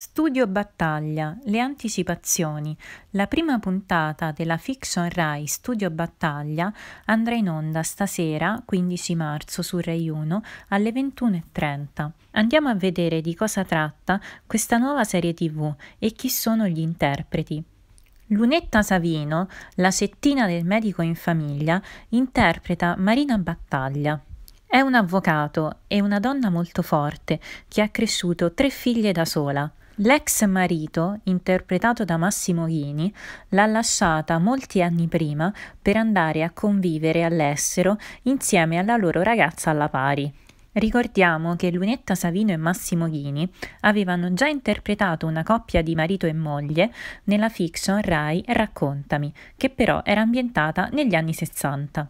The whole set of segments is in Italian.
Studio Battaglia, le anticipazioni. La prima puntata della Fiction Rai Studio Battaglia andrà in onda stasera, 15 marzo, su Rai 1 alle 21.30. Andiamo a vedere di cosa tratta questa nuova serie tv e chi sono gli interpreti. Lunetta Savino, la settina del medico in famiglia, interpreta Marina Battaglia. È un avvocato e una donna molto forte che ha cresciuto tre figlie da sola. L'ex marito, interpretato da Massimo Ghini, l'ha lasciata molti anni prima per andare a convivere all'estero insieme alla loro ragazza alla pari. Ricordiamo che Lunetta Savino e Massimo Ghini avevano già interpretato una coppia di marito e moglie nella fiction Rai Raccontami, che però era ambientata negli anni 60.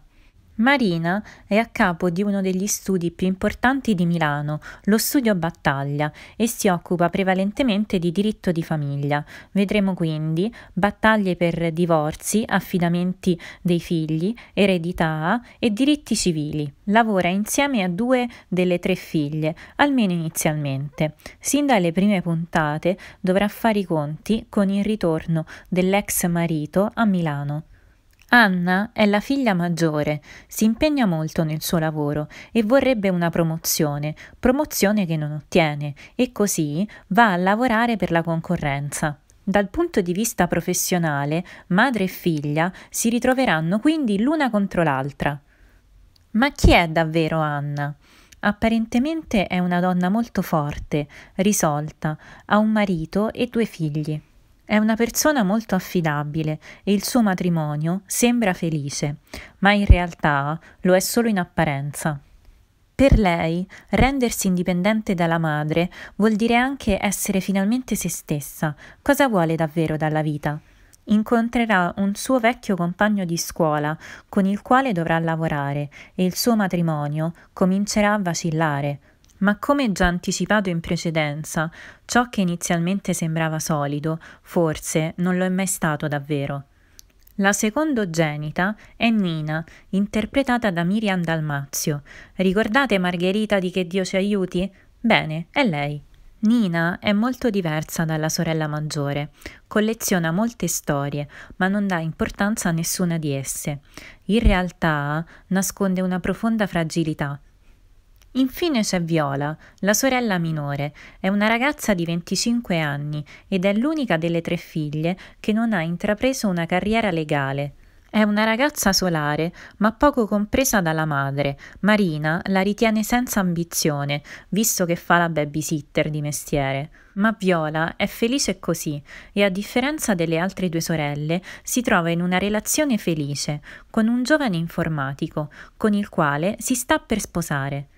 Marina è a capo di uno degli studi più importanti di Milano, lo studio Battaglia, e si occupa prevalentemente di diritto di famiglia. Vedremo quindi battaglie per divorzi, affidamenti dei figli, eredità e diritti civili. Lavora insieme a due delle tre figlie, almeno inizialmente. Sin dalle prime puntate dovrà fare i conti con il ritorno dell'ex marito a Milano. Anna è la figlia maggiore, si impegna molto nel suo lavoro e vorrebbe una promozione, promozione che non ottiene, e così va a lavorare per la concorrenza. Dal punto di vista professionale, madre e figlia si ritroveranno quindi l'una contro l'altra. Ma chi è davvero Anna? Apparentemente è una donna molto forte, risolta, ha un marito e due figli. È una persona molto affidabile e il suo matrimonio sembra felice, ma in realtà lo è solo in apparenza. Per lei, rendersi indipendente dalla madre vuol dire anche essere finalmente se stessa, cosa vuole davvero dalla vita. Incontrerà un suo vecchio compagno di scuola con il quale dovrà lavorare e il suo matrimonio comincerà a vacillare, ma come già anticipato in precedenza, ciò che inizialmente sembrava solido, forse non lo è mai stato davvero. La secondogenita è Nina, interpretata da Miriam Dalmazio. Ricordate Margherita di Che Dio ci aiuti? Bene, è lei. Nina è molto diversa dalla sorella maggiore, colleziona molte storie, ma non dà importanza a nessuna di esse. In realtà nasconde una profonda fragilità, Infine c'è Viola, la sorella minore, è una ragazza di 25 anni ed è l'unica delle tre figlie che non ha intrapreso una carriera legale. È una ragazza solare, ma poco compresa dalla madre. Marina la ritiene senza ambizione, visto che fa la babysitter di mestiere. Ma Viola è felice così e, a differenza delle altre due sorelle, si trova in una relazione felice con un giovane informatico, con il quale si sta per sposare.